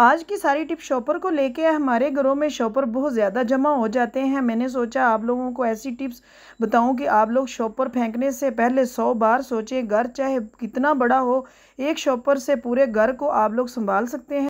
आज की सारी टिप शॉपर को लेके हमारे घरों में शॉपर बहुत ज़्यादा जमा हो जाते हैं मैंने सोचा आप लोगों को ऐसी टिप्स बताऊं कि आप लोग शॉपर फेंकने से पहले सौ बार सोचें घर चाहे कितना बड़ा हो एक शॉपर से पूरे घर को आप लोग संभाल सकते हैं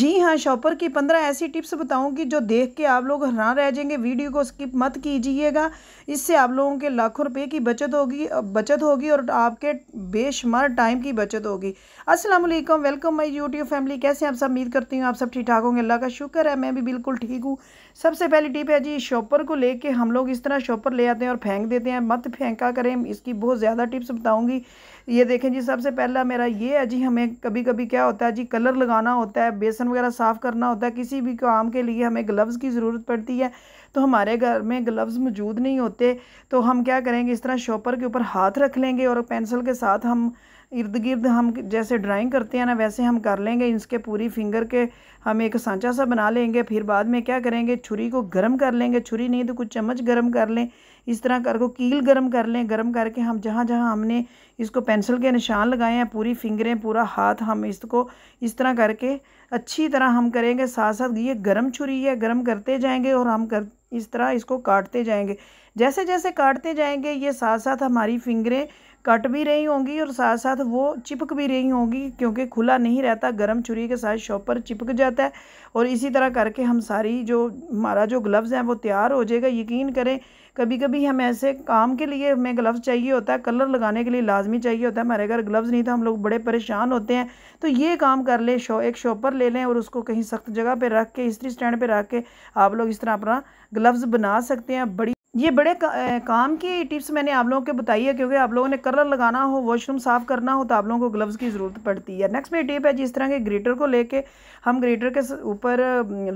जी हाँ शॉपर की पंद्रह ऐसी टिप्स बताऊंगी जो देख के आप लोग हैरान रह जाएंगे वीडियो को स्किप मत कीजिएगा इससे आप लोगों के लाखों रुपए की बचत होगी बचत होगी और आपके बेशुमार टाइम की बचत होगी अस्सलाम वालेकुम वेलकम माय यूट्यूब फैमिली कैसे आप सब उम्मीद करती हूँ आप सब ठीक ठाक होंगे अल्लाह का शुक्र है मैं भी बिल्कुल ठीक हूँ सबसे पहली टिप है जी शॉपर को लेके हम लोग इस तरह शॉपर ले आते हैं और फेंक देते हैं मत फेंका करें इसकी बहुत ज़्यादा टिप्स बताऊँगी ये देखें जी सबसे पहला मेरा ये है जी हमें कभी कभी क्या होता है जी कलर लगाना होता है बेसन वगैरह साफ़ करना होता है किसी भी काम के लिए हमें ग्लव्स की ज़रूरत पड़ती है तो हमारे घर में ग्लव्स मौजूद नहीं होते तो हम क्या करेंगे इस तरह शॉपर के ऊपर हाथ रख लेंगे और पेंसिल के साथ हम इर्द गिर्द हम जैसे ड्राइंग करते हैं ना वैसे हम कर लेंगे इसके पूरी फिंगर के हम एक सांचा सा बना लेंगे फिर बाद में क्या करेंगे छुरी को गर्म कर लेंगे छुरी नहीं तो कुछ चम्मच गर्म कर लें इस तरह कर को कील गर्म कर लें गर्म करके हम जहाँ जहाँ हमने इसको पेंसिल के निशान लगाए हैं पूरी फिंगरें पूरा हाथ हम इसको इस तरह करके अच्छी तरह हम करेंगे साथ साथ ये गर्म छुरी है गर्म करते जाएंगे और हम कर इस तरह इसको काटते जाएंगे जैसे जैसे काटते जाएंगे ये साथ साथ हमारी फिंगरें कट भी रही होंगी और साथ साथ वो चिपक भी रही होंगी क्योंकि खुला नहीं रहता गर्म छुरी के साथ शॉपर चिपक जाता है और इसी तरह करके हम सारी जो हमारा जो ग्लव्स हैं वो तैयार हो जाएगा यकीन करें कभी कभी हम ऐसे काम के लिए हमें ग्लव्स चाहिए होता है कलर लगाने के लिए लाजमी चाहिए होता है हमारे घर ग्लव्स नहीं तो हम लोग बड़े परेशान होते हैं तो ये काम कर लें शो एक शॉपर ले लें और उसको कहीं सख्त जगह पर रख के इस्त्री स्टैंड पर रख के आप लोग इस तरह अपना ग्लव्स बना सकते हैं बड़ी ये बड़े का, काम की टिप्स मैंने आप लोगों के बताई है क्योंकि आप लोगों ने कलर लगाना हो वॉशरूम साफ़ करना हो तो आप लोगों को ग्लव्स की ज़रूरत पड़ती है नेक्स्ट मेरी टिप है जिस तरह के ग्रेटर को लेके हम ग्रेटर के ऊपर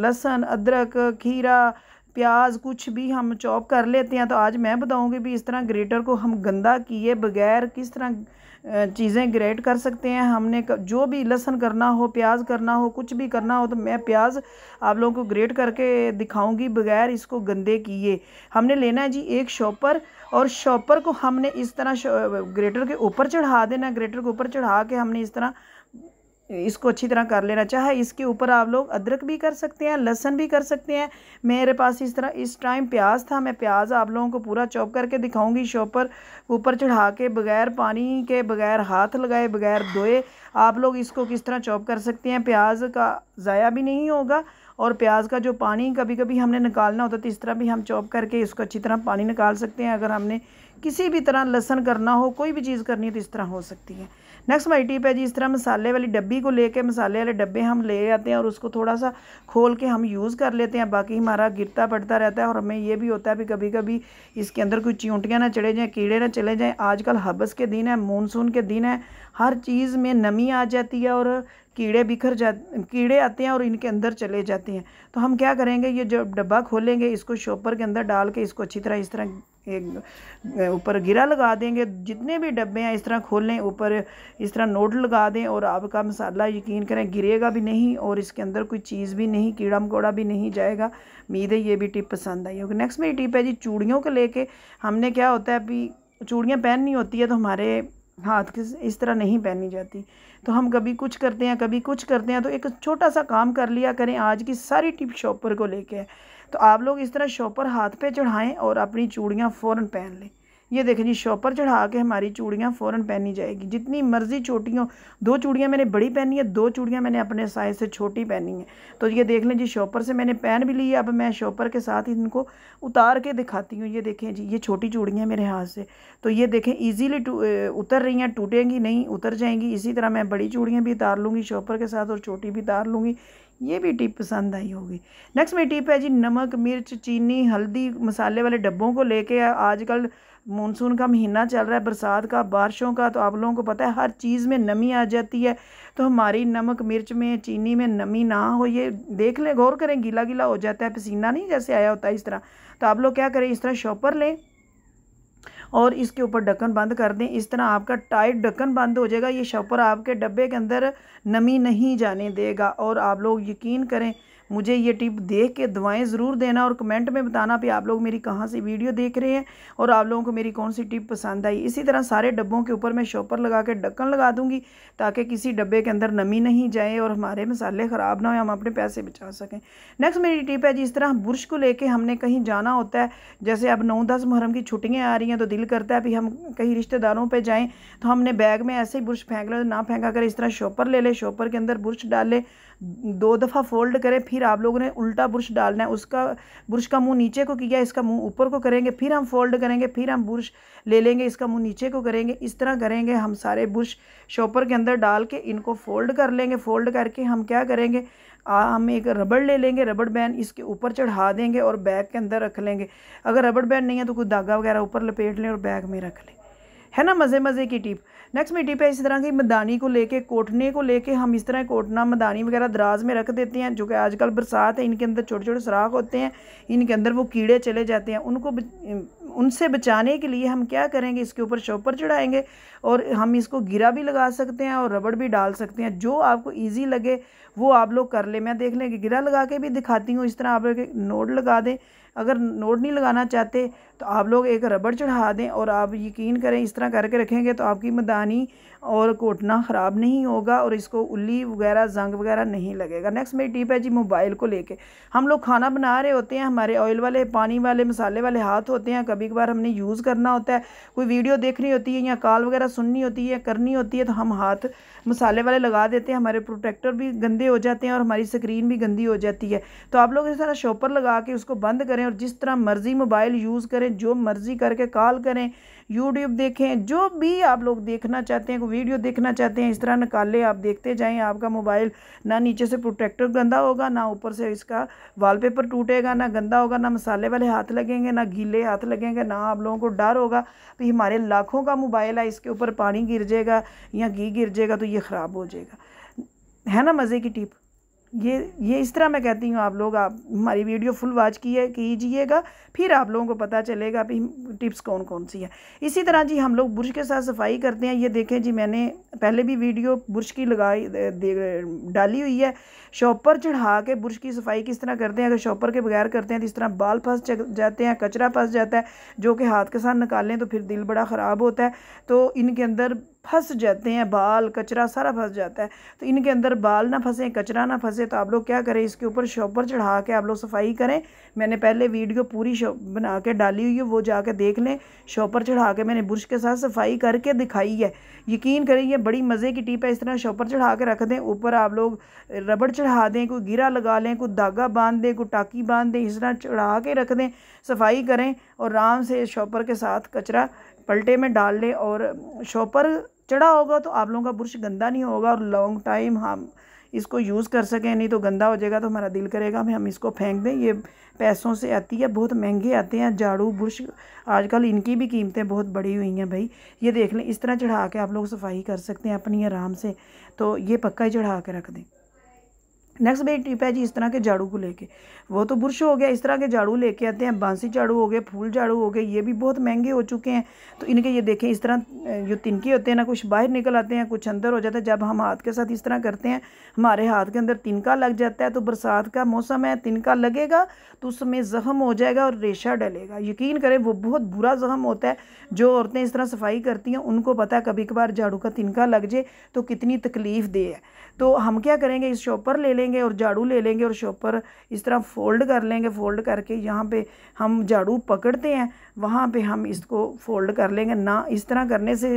लहसन अदरक खीरा प्याज कुछ भी हम चॉप कर लेते हैं तो आज मैं बताऊँगी भी इस तरह ग्रेटर को हम गंदा किए बगैर किस तरह चीज़ें ग्रेट कर सकते हैं हमने जो भी लहसन करना हो प्याज करना हो कुछ भी करना हो तो मैं प्याज आप लोगों को ग्रेट करके दिखाऊंगी बगैर इसको गंदे किए हमने लेना है जी एक शॉपर और शॉपर को हमने इस तरह ग्रेटर के ऊपर चढ़ा देना ग्रेटर के ऊपर चढ़ा के हमने इस तरह इसको अच्छी तरह कर लेना चाहे इसके ऊपर आप लोग अदरक भी कर सकते हैं लहसन भी कर सकते हैं मेरे पास इस तरह इस टाइम प्याज था मैं प्याज आप लोगों को पूरा चॉप करके दिखाऊंगी शॉपर पर ऊपर चढ़ा के बगैर पानी के बगैर हाथ लगाए बगैर धोए आप लोग इसको किस तरह चॉप कर सकते हैं प्याज का ज़ाया भी नहीं होगा और प्याज का जो पानी कभी कभी हमने निकालना होता तो इस तरह भी हम चॉप करके इसको अच्छी तरह पानी निकाल सकते हैं अगर हमने किसी भी तरह लहसन करना हो कोई भी चीज़ करनी है तो इस तरह हो सकती है नेक्स्ट हमारी टिप है जी इस तरह मसाले वाली डब्बी को लेके मसाले वाले डब्बे हम ले आते हैं और उसको थोड़ा सा खोल के हम यूज़ कर लेते हैं बाकी हमारा गिरता पड़ता रहता है और हमें ये भी होता है भी कभी कभी इसके अंदर कोई चींटियाँ ना चले जाएँ कीड़े ना चले जाएँ आजकल हबस के दिन है मानसून के दिन है हर चीज़ में नमी आ जाती है और कीड़े बिखर जा कीड़े आते हैं और इनके अंदर चले जाते हैं तो हम क्या करेंगे ये जो डब्बा खोलेंगे इसको शॉपर के अंदर डाल के इसको अच्छी तरह इस तरह ऊपर गिरा लगा देंगे जितने भी डब्बे हैं इस तरह खोलें ऊपर इस तरह नोट लगा दें और आपका मसाला यकीन करें गिरेगा भी नहीं और इसके अंदर कोई चीज़ भी नहीं कीड़ा मकोड़ा भी नहीं जाएगा उम्मीद है ये भी टिप पसंद आई होगी नेक्स्ट मेरी टिप है जी चूड़ियों को लेके हमने क्या होता है अभी चूड़ियाँ पहननी होती है तो हमारे हाथ के इस तरह नहीं पहनी जाती तो हम कभी कुछ करते हैं कभी कुछ करते हैं तो एक छोटा सा काम कर लिया करें आज की सारी टिप शॉपर को लेके तो आप लोग इस तरह शॉपर हाथ पे चढ़ाएं और अपनी चूड़ियाँ फ़ौर पहन लें ये देखें जी शॉपर चढ़ा के हमारी चूड़ियाँ फ़ौरन पहनी जाएगी जितनी मर्ज़ी छोटी हो दो चूड़ियाँ मैंने बड़ी पहनी है दो चूड़ियाँ मैंने अपने साइज़ से छोटी पहनी है तो ये देख लें जी शॉपर से मैंने पहन भी ली है अब मैं शॉपर के साथ ही इनको उतार के दिखाती हूँ ये देखें जी ये छोटी चूड़ियाँ मेरे हाथ से तो ये देखें ईजीली उतर रही हैं टूटेंगी नहीं उतर जाएंगी इसी तरह मैं बड़ी चूड़ियाँ भी उतार लूँगी शॉपर के साथ और छोटी भी उतार लूँगी ये भी टिप पसंद आई होगी नेक्स्ट मेरी टिप है जी नमक मिर्च चीनी हल्दी मसाले वाले डब्बों को लेके आजकल मानसून का महीना चल रहा है बरसात का बारिशों का तो आप लोगों को पता है हर चीज़ में नमी आ जाती है तो हमारी नमक मिर्च में चीनी में नमी ना हो ये देख लें गौर करें गीला गीला हो जाता है पसीना नहीं जैसे आया होता है इस तरह तो आप लोग क्या करें इस तरह शॉपर लें और इसके ऊपर ढक्कन बंद कर दें इस तरह आपका टाइट ढक्कन बंद हो जाएगा ये शॉपर आपके डब्बे के अंदर नमी नहीं जाने देगा और आप लोग यकीन करें मुझे ये टिप देख के दवाएं ज़रूर देना और कमेंट में बताना भी आप लोग मेरी कहाँ से वीडियो देख रहे हैं और आप लोगों को मेरी कौन सी टिप पसंद आई इसी तरह सारे डब्बों के ऊपर मैं शॉपर लगा के ढक्कन लगा दूँगी ताकि किसी डब्बे के अंदर नमी नहीं जाए और हमारे मसाले ख़राब ना हो हम अपने पैसे बचा सकें नेक्स्ट मेरी टिप है जिस तरह बुरश को लेकर हमने कहीं जाना होता है जैसे अब नौ दस मुहरम की छुट्टियाँ आ रही हैं तो दिल करता है भी हम कहीं रिश्तेदारों पर जाएँ तो हमने बैग में ऐसे ही बुरश फेंक लो ना फेंका कर इस तरह शॉपर ले लें शॉपर के अंदर बुरश डाल लें दो दफ़ा फोल्ड करें फिर आप लोगों ने उल्टा बुरश डालना है उसका बुरश का मुंह नीचे को किया इसका मुंह ऊपर को करेंगे फिर हम फोल्ड करेंगे फिर हम बुरश ले लेंगे इसका मुंह नीचे को करेंगे इस तरह करेंगे हम सारे बुरश शॉपर के अंदर डाल के इनको फोल्ड कर लेंगे फोल्ड करके हम क्या करेंगे आ, हम एक रबड़ ले लेंगे रबड़ बैंड इसके ऊपर चढ़ा देंगे और बैग के अंदर रख लेंगे अगर रबड़ बैंड नहीं है तो कुछ धागा वगैरह ऊपर लपेट लें और बैग में रख लें है ना मज़े मज़े की टिप नेक्स्ट में टिप है इसी तरह की मदानी को लेके कोटने को लेके हम इस तरह कोटना मदानी वगैरह दराज में रख देते हैं जो कि आजकल बरसात है इनके अंदर छोटे छोटे सुराख होते हैं इनके अंदर वो कीड़े चले जाते हैं उनको ब... उनसे बचाने के लिए हम क्या करेंगे इसके ऊपर शॉपर चढ़ाएंगे और हम इसको गिरा भी लगा सकते हैं और रबड़ भी डाल सकते हैं जो आपको ईजी लगे वो आप लोग कर ले मैं देख लें गिरा लगा के भी दिखाती हूँ इस तरह आप लोग नोट लगा दें अगर नोट नहीं लगाना चाहते तो आप लोग एक रबड़ चढ़ा दें और आप यकीन करें इस तरह करके रखेंगे तो आपकी मदानी और कोटना ख़राब नहीं होगा और इसको उल्ली वगैरह जंग वगैरह नहीं लगेगा नेक्स्ट मेरी टिप है जी मोबाइल को लेके हम लोग खाना बना रहे होते हैं हमारे ऑयल वाले पानी वाले मसाले वाले हाथ होते हैं कभी कभार हमने यूज़ करना होता है कोई वीडियो देखनी होती है या कॉल वगैरह सुननी होती है करनी होती है तो हम हाथ मसाले वाले लगा देते हैं हमारे प्रोटेक्टर भी गंदे हो जाते हैं और हमारी स्क्रीन भी गंदी हो जाती है तो आप लोग इस तरह शॉपर लगा के उसको बंद करें करें और जिस तरह मर्ज़ी मोबाइल यूज़ करें जो मर्ज़ी करके कॉल करें यूट्यूब देखें जो भी आप लोग देखना चाहते हैं वीडियो देखना चाहते हैं इस तरह निकाले आप देखते जाएं आपका मोबाइल ना नीचे से प्रोटेक्टर गंदा होगा ना ऊपर से इसका वॉलपेपर टूटेगा ना गंदा होगा ना मसाले वाले हाथ लगेंगे ना गीले हाथ लगेंगे ना आप लोगों को डर होगा भाई हमारे लाखों का मोबाइल है इसके ऊपर पानी गिर जाएगा या घी गिर जाएगा तो ये ख़राब हो जाएगा है ना मज़े की टिप ये ये इस तरह मैं कहती हूँ आप लोग आप हमारी वीडियो फुल वॉच है कीजिएगा फिर आप लोगों को पता चलेगा भी टिप्स कौन कौन सी है इसी तरह जी हम लोग बुरश के साथ सफाई करते हैं ये देखें जी मैंने पहले भी वीडियो बुरश की लगाई डाली हुई है शॉपर चढ़ा के बुरश की सफाई किस तरह करते हैं अगर शॉपर के बगैर करते हैं तो इस तरह बाल फंस जाते हैं कचरा फंस जाता है जो कि हाथ के साथ निकालें तो फिर दिल बड़ा ख़राब होता है तो इनके अंदर फंस जाते हैं बाल कचरा सारा फंस जाता है तो इनके अंदर बाल ना फंसे कचरा ना फंसे तो आप लोग क्या करें इसके ऊपर शॉपर चढ़ा के आप लोग सफाई करें मैंने पहले वीडियो पूरी बना के डाली हुई है वो जाके देख लें शॉपर चढ़ा के मैंने ब्रश के साथ सफाई करके दिखाई है यकीन करें ये बड़ी मज़े की टिप है इस तरह शॉपर चढ़ा के रख दें ऊपर आप लोग रबड़ चढ़ा दें कोई गिरा लगा लें कोई धागा बांध दें कोई टाकी बांध दें इस तरह चढ़ा के रख दें सफाई करें और आराम से शॉपर के साथ कचरा पलटे में डाल लें और शॉपर चढ़ा होगा तो आप लोगों का ब्रश गंदा नहीं होगा और लॉन्ग टाइम हम इसको यूज़ कर सकें नहीं तो गंदा हो जाएगा तो हमारा दिल करेगा हमें हम इसको फेंक दें ये पैसों से आती है बहुत महंगे आते हैं झाड़ू ब्रश आजकल इनकी भी कीमतें बहुत बढ़ी हुई हैं भाई ये देख लें इस तरह चढ़ा के आप लोग सफाई कर सकते हैं अपनी आराम से तो ये पक्का ही चढ़ा के रख दें नेक्स्ट भाई टिप है जी इस तरह के झाड़ू को लेके वो तो बुरश हो गया इस तरह के झाड़ू लेके आते हैं बांसी झाड़ू हो गए फूल झाड़ू हो गए ये भी बहुत महंगे हो चुके हैं तो इनके ये देखें इस तरह जो तिनके होते हैं ना कुछ बाहर निकल आते हैं कुछ अंदर हो जाता है जब हम हाथ के साथ इस तरह करते हैं हमारे हाथ के अंदर तिनका लग जाता है तो बरसात का मौसम है तिनका लगेगा तो उसमें ज़ख़म हो जाएगा और रेशा डलेगा यकीन करें वो बहुत बुरा जख्म होता है जो औरतें इस तरह सफाई करती हैं उनको पता है कभी कभार झाड़ू का तिनका लग जाए तो कितनी तकलीफ़ दे है तो हम क्या करेंगे इस शॉप पर ले लें लेंगे और झाड़ू ले लेंगे और शॉपर इस तरह फोल्ड कर लेंगे फोल्ड करके यहाँ पे हम झाड़ू पकड़ते हैं वहाँ पे हम इसको फोल्ड कर लेंगे ना इस तरह करने से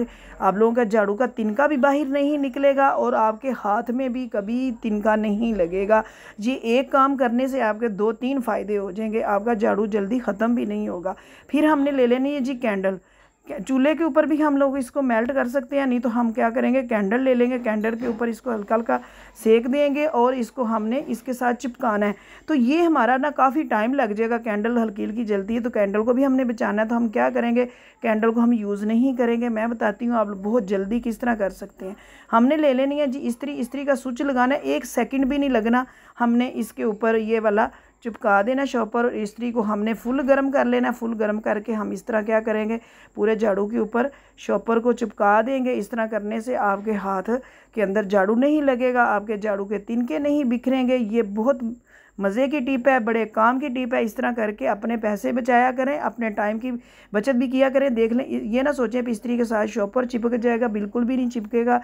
आप लोगों का झाड़ू का तिनका भी बाहर नहीं निकलेगा और आपके हाथ में भी कभी तिनका नहीं लगेगा ये एक काम करने से आपके दो तीन फ़ायदे हो जाएंगे आपका झाड़ू जल्दी ख़त्म भी नहीं होगा फिर हमने ले लेनी है जी कैंडल चूल्हे के ऊपर भी हम लोग इसको मेल्ट कर सकते हैं नहीं तो हम क्या करेंगे कैंडल ले लेंगे कैंडल के ऊपर इसको हल्का हल्का सेक देंगे और इसको हमने इसके साथ चिपकाना है तो ये हमारा ना काफ़ी टाइम लग जाएगा कैंडल हल्की हल्की जलती है तो कैंडल को भी हमने बचाना है तो हम क्या करेंगे कैंडल को हम यूज़ नहीं करेंगे मैं बताती हूँ आप लोग बहुत जल्दी किस तरह कर सकते हैं हमने ले लेनी है जी इस्त्री इस्त्री का स्विच लगाना है एक सेकेंड भी नहीं लगना हमने इसके ऊपर ये वाला चिपका देना शॉपर और इस्त्री को हमने फुल गर्म कर लेना फुल गर्म करके हम इस तरह क्या करेंगे पूरे झाड़ू के ऊपर शॉपर को चिपका देंगे इस तरह करने से आपके हाथ के अंदर झाड़ू नहीं लगेगा आपके झाड़ू के तिनके नहीं बिखरेंगे ये बहुत मज़े की टिप है बड़े काम की टिप है इस तरह करके अपने पैसे बचाया करें अपने टाइम की बचत भी किया करें देख लें ये ना सोचें कि इस्त्री के साथ शॉपर चिपक जाएगा बिल्कुल भी नहीं चिपकेगा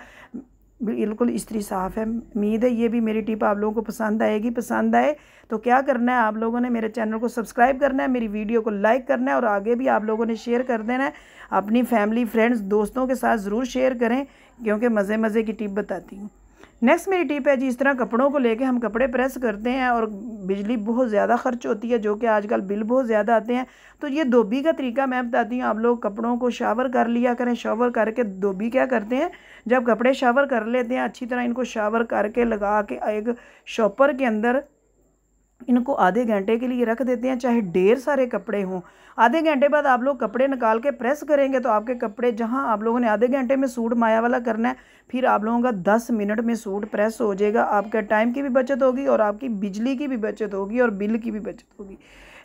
बिल्कुल इस्त्री साफ़ है उम्मीद है ये भी मेरी टिप आप लोगों को पसंद आएगी पसंद आए तो क्या करना है आप लोगों ने मेरे चैनल को सब्सक्राइब करना है मेरी वीडियो को लाइक करना है और आगे भी आप लोगों ने शेयर कर देना है अपनी फैमिली फ्रेंड्स दोस्तों के साथ ज़रूर शेयर करें क्योंकि मज़े मज़े की टिप बताती हूँ नेक्स्ट मेरी टिप है जी इस तरह कपड़ों को लेके हम कपड़े प्रेस करते हैं और बिजली बहुत ज़्यादा खर्च होती है जो कि आजकल बिल बहुत ज़्यादा आते हैं तो ये धोबी का तरीका मैं बताती हूँ आप लोग कपड़ों को शावर कर लिया करें शावर करके धोबी क्या करते हैं जब कपड़े शावर कर लेते हैं अच्छी तरह इनको शावर करके लगा के एक शॉपर के अंदर इनको आधे घंटे के लिए रख देते हैं चाहे ढेर सारे कपड़े हों आधे घंटे बाद आप लोग कपड़े निकाल के प्रेस करेंगे तो आपके कपड़े जहां आप लोगों ने आधे घंटे में सूट माया वाला करना है फिर आप लोगों का दस मिनट में सूट प्रेस हो जाएगा आपके टाइम की भी बचत होगी और आपकी बिजली की भी बचत होगी और बिल की भी बचत होगी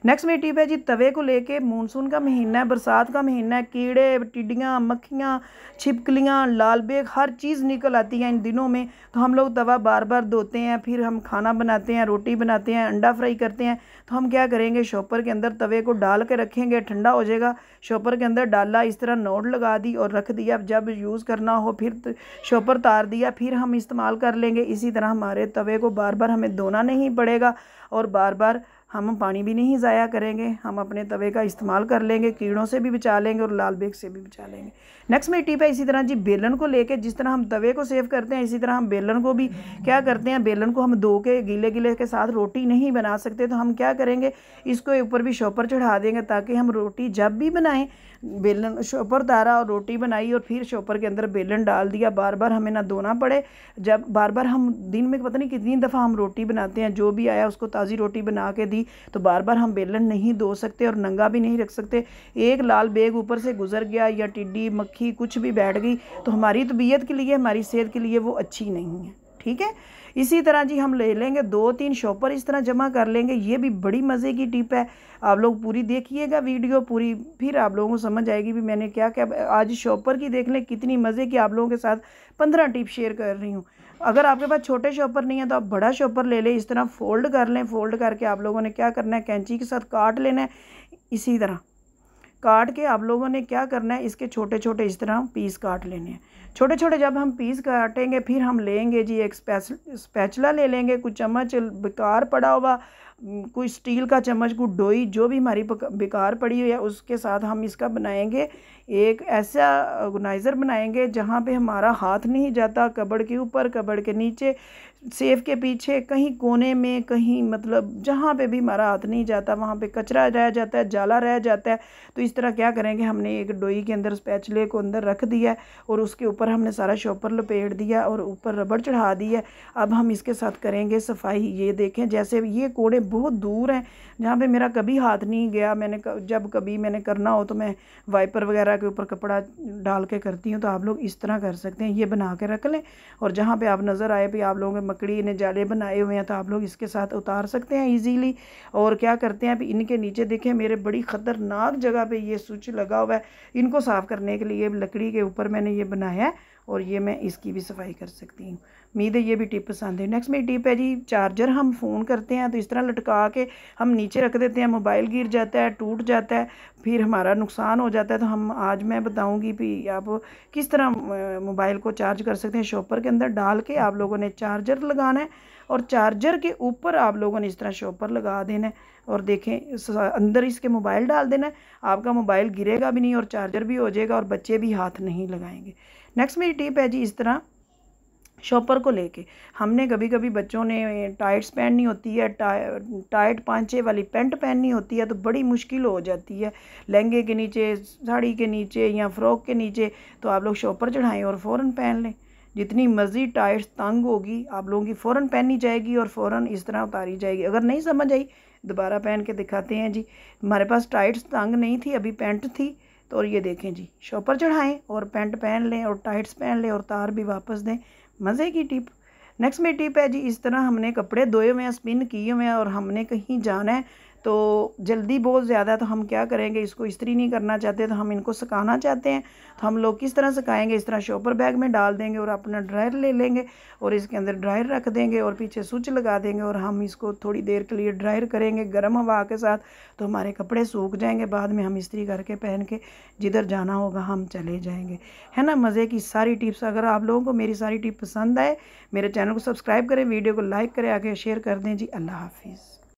नेक्स्ट मेरी टिप है जी तवे को लेके मानसून का महीना है बरसात का महीना है कीड़े टिड्डियाँ मक्खियाँ छिपकलियाँ लाल बेग हर चीज़ निकल आती है इन दिनों में तो हम लोग तवा बार बार धोते हैं फिर हम खाना बनाते हैं रोटी बनाते हैं अंडा फ्राई करते हैं तो हम क्या करेंगे शॉपर के अंदर तवे को डाल के रखेंगे ठंडा हो जाएगा शॉपर के अंदर डाला इस तरह नोट लगा दी और रख दिया जब यूज़ करना हो फिर शॉपर तार दिया फिर हम इस्तेमाल कर लेंगे इसी तरह हमारे तवे को बार बार हमें धोना नहीं पड़ेगा और बार बार हम पानी भी नहीं ज़ाया करेंगे हम अपने तवे का इस्तेमाल कर लेंगे कीड़ों से भी बचा लेंगे और लाल बेग से भी बचा लेंगे नेक्स्ट मेरी टिप है इसी तरह जी बेलन को लेके जिस तरह हम तवे को सेव करते हैं इसी तरह हम बेलन को भी क्या करते हैं बेलन को हम धो के गीले गीले के साथ रोटी नहीं बना सकते तो हम क्या करेंगे इसको ऊपर भी शॉपर चढ़ा देंगे ताकि हम रोटी जब भी बनाएँ बेलन शॉपर तारा और रोटी बनाई और फिर शॉपर के अंदर बेलन डाल दिया बार बार हमें ना धोना पड़े जब बार बार हम दिन में पता नहीं कितनी दफ़ा हम रोटी बनाते हैं जो भी आया उसको ताज़ी रोटी बना के दी थी तो बार बार हम बेलन नहीं धो सकते और नंगा भी नहीं रख सकते एक लाल बेग ऊपर से गुजर गया या टिड्डी मक्खी कुछ भी बैठ गई तो हमारी तबीयत के लिए हमारी सेहत के लिए वो अच्छी नहीं है ठीक है इसी तरह जी हम ले लेंगे दो तीन शॉपर इस तरह जमा कर लेंगे ये भी बड़ी मज़े की टिप है आप लोग पूरी देखिएगा वीडियो पूरी फिर आप लोगों को समझ आएगी भी मैंने क्या क्या आज शॉपर की देख लें कितनी मज़े की आप लोगों के साथ पंद्रह टिप शेयर कर रही हूँ अगर आपके पास छोटे शॉपर नहीं है तो आप बड़ा शॉपर ले लें इस तरह फोल्ड कर लें फोल्ड करके आप लोगों ने क्या करना है कैंची के साथ काट लेना है इसी तरह काट के आप लोगों ने क्या करना है इसके छोटे छोटे इस तरह पीस काट लेने हैं छोटे छोटे जब हम पीस काटेंगे फिर हम लेंगे जी एक स्पैचला ले लेंगे कुछ चम्मच बेकार पड़ा हुआ कोई स्टील का चम्मच डोई जो भी हमारी बेकार पड़ी हुई है उसके साथ हम इसका बनाएंगे एक ऐसा ऑर्गेनाइज़र बनाएंगे जहाँ पे हमारा हाथ नहीं जाता कबड़ के ऊपर कबड़ के नीचे सेफ के पीछे कहीं कोने में कहीं मतलब जहाँ पे भी हमारा हाथ नहीं जाता वहाँ पे कचरा रह जाता है जाला रह जाता है तो इस तरह क्या करेंगे हमने एक डोई के अंदर स्पैचले को अंदर रख दिया और उसके ऊपर हमने सारा शॉपर लपेट दिया और ऊपर रबड़ चढ़ा दिया अब हम इसके साथ करेंगे सफाई ये देखें जैसे ये कोड़े बहुत दूर है जहाँ पे मेरा कभी हाथ नहीं गया मैंने जब कभी मैंने करना हो तो मैं वाइपर वगैरह के ऊपर कपड़ा डाल के करती हूँ तो आप लोग इस तरह कर सकते हैं ये बना के रख लें और जहाँ पे आप नज़र आए भी आप लोगों के मकड़ी ने जाले बनाए हुए हैं तो आप लोग इसके साथ उतार सकते हैं ईजीली और क्या करते हैं अभी इनके नीचे देखें मेरे बड़ी ख़तरनाक जगह पर ये स्विच लगा हुआ है इनको साफ़ करने के लिए लकड़ी के ऊपर मैंने ये बनाया है और ये मैं इसकी भी सफाई कर सकती हूँ उम्मीद है ये भी टिप पसंद है नेक्स्ट मेरी टिप है जी चार्जर हम फ़ोन करते हैं तो इस तरह लटका के हम नीचे रख देते हैं मोबाइल गिर जाता है टूट जाता है फिर हमारा नुकसान हो जाता है तो हम आज मैं बताऊँगी भी आप किस तरह मोबाइल को चार्ज कर सकते हैं शॉपर के अंदर डाल के आप लोगों ने चार्जर लगाना है और चार्जर के ऊपर आप लोगों ने इस तरह शॉपर लगा देना है और देखें अंदर इसके मोबाइल डाल देना है आपका मोबाइल गिरेगा भी नहीं और चार्जर भी हो जाएगा और बच्चे भी हाथ नहीं लगाएंगे नेक्स्ट मेरी टिप है जी इस तरह शॉपर को लेके हमने कभी कभी बच्चों ने टाइट्स पहननी होती है टाइट पांचे वाली पेंट पहननी होती है तो बड़ी मुश्किल हो जाती है लहंगे के नीचे साड़ी के नीचे या फ़्रॉक के नीचे तो आप लोग शॉपर चढ़ाएं और फ़ौर पहन लें जितनी मर्ज़ी टाइट्स तंग होगी आप लोगों की फ़ौर पहननी जाएगी और फ़ौर इस तरह उतारी जाएगी अगर नहीं समझ आई दोबारा पहन के दिखाते हैं जी हमारे पास टाइट्स तंग नहीं थी अभी पेंट थी तो और ये देखें जी शॉपर चढ़ाएं और पैंट पहन लें और टाइट्स पहन लें और तार भी वापस दें मज़े की टिप नेक्स्ट में टिप है जी इस तरह हमने कपड़े धोए हुए हैं स्पिन किए हुए हैं और हमने कहीं जाना है तो जल्दी बहुत ज़्यादा तो हम क्या करेंगे इसको इस्त्री नहीं करना चाहते तो हम इनको सकाना चाहते हैं तो हम लोग किस तरह सकाएंगे इस तरह शॉपर बैग में डाल देंगे और अपना ड्रायर ले लेंगे और इसके अंदर ड्रायर रख देंगे और पीछे स्विच लगा देंगे और हम इसको थोड़ी देर के लिए ड्रायर करेंगे गर्म हवा के साथ तो हमारे कपड़े सूख जाएंगे बाद में हम इस्त्री करके पहन के जिधर जाना होगा हम चले जाएँगे है ना मज़े की सारी टिप्स अगर आप लोगों को मेरी सारी टिप पसंद आए मेरे चैनल को सब्सक्राइब करें वीडियो को लाइक करें आगे शेयर कर दें जी अल्लाह हाफिज़